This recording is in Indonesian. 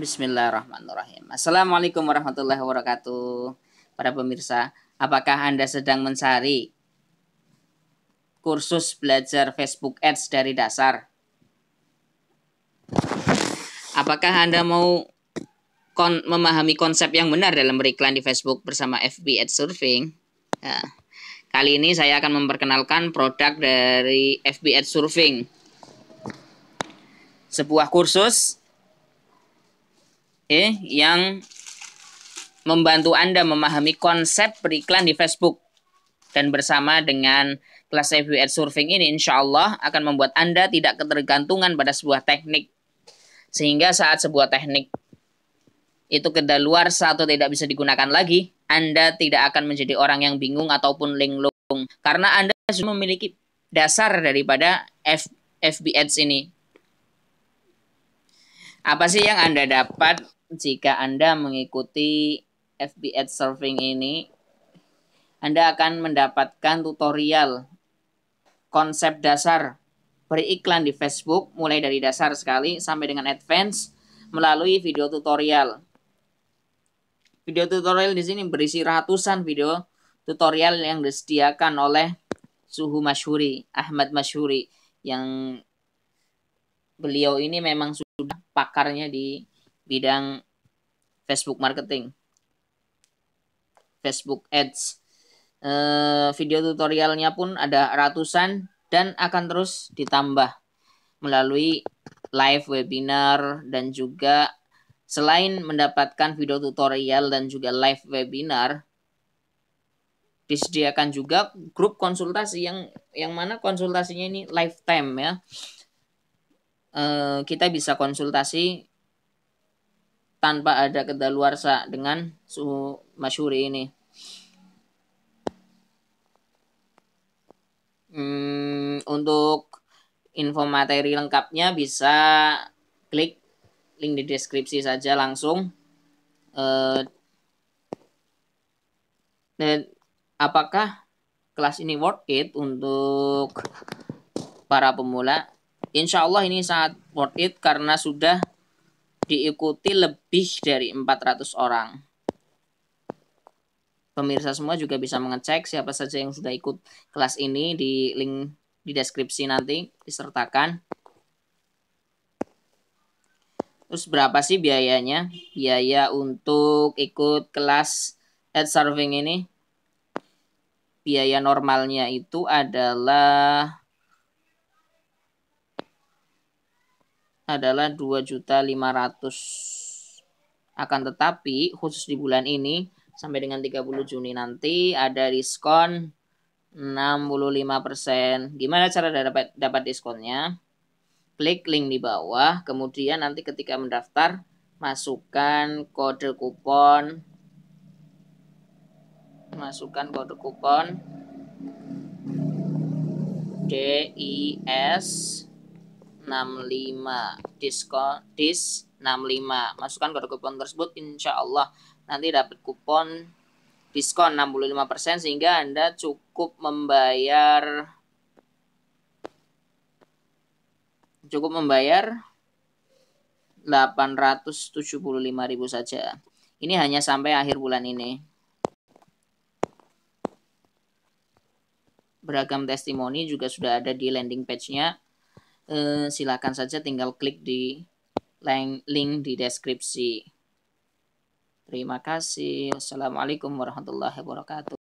Bismillahirrahmanirrahim. Assalamualaikum warahmatullahi wabarakatuh. Para pemirsa, apakah Anda sedang mencari kursus belajar Facebook Ads dari dasar? Apakah Anda mau kon memahami konsep yang benar dalam beriklan di Facebook bersama FB Ad Surfing? Ya. Kali ini saya akan memperkenalkan produk dari FB Ad Surfing. Sebuah kursus eh, yang membantu Anda memahami konsep beriklan di Facebook. Dan bersama dengan kelas FB ad surfing ini, insya Allah akan membuat Anda tidak ketergantungan pada sebuah teknik. Sehingga saat sebuah teknik itu kedaluarsa satu tidak bisa digunakan lagi, Anda tidak akan menjadi orang yang bingung ataupun linglung. Karena Anda sudah memiliki dasar daripada F FB Ads ini. Apa sih yang Anda dapat jika Anda mengikuti FB Ad Surfing ini, Anda akan mendapatkan tutorial konsep dasar beriklan di Facebook mulai dari dasar sekali sampai dengan advance melalui video tutorial. Video tutorial di sini berisi ratusan video tutorial yang disediakan oleh Suhu Masyuri, Ahmad Masyuri yang beliau ini memang sudah pakarnya di bidang Facebook marketing, Facebook Ads. Eh, video tutorialnya pun ada ratusan dan akan terus ditambah melalui live webinar dan juga selain mendapatkan video tutorial dan juga live webinar disediakan juga grup konsultasi yang yang mana konsultasinya ini lifetime ya. Eh, kita bisa konsultasi tanpa ada kedaluarsa dengan suhu masyuri ini. Hmm, untuk info materi lengkapnya bisa klik link di deskripsi saja langsung. Uh, dan apakah kelas ini worth it untuk para pemula? Insya Allah ini sangat worth it karena sudah diikuti lebih dari 400 orang. Pemirsa semua juga bisa mengecek siapa saja yang sudah ikut kelas ini di link di deskripsi nanti disertakan. Terus berapa sih biayanya? Biaya untuk ikut kelas ad serving ini? Biaya normalnya itu adalah adalah 2.500. Akan tetapi khusus di bulan ini sampai dengan 30 Juni nanti ada diskon 65%. Gimana cara dapat dapat diskonnya? Klik link di bawah, kemudian nanti ketika mendaftar masukkan kode kupon masukkan kode kupon DIS 65 diskon dis 65 masukkan kode kupon tersebut insya Allah nanti dapat kupon diskon 65% sehingga Anda cukup membayar cukup membayar 875.000 saja. Ini hanya sampai akhir bulan ini. Beragam testimoni juga sudah ada di landing page-nya. Eh, silakan saja tinggal klik di link, link di deskripsi. Terima kasih. Assalamualaikum warahmatullahi wabarakatuh.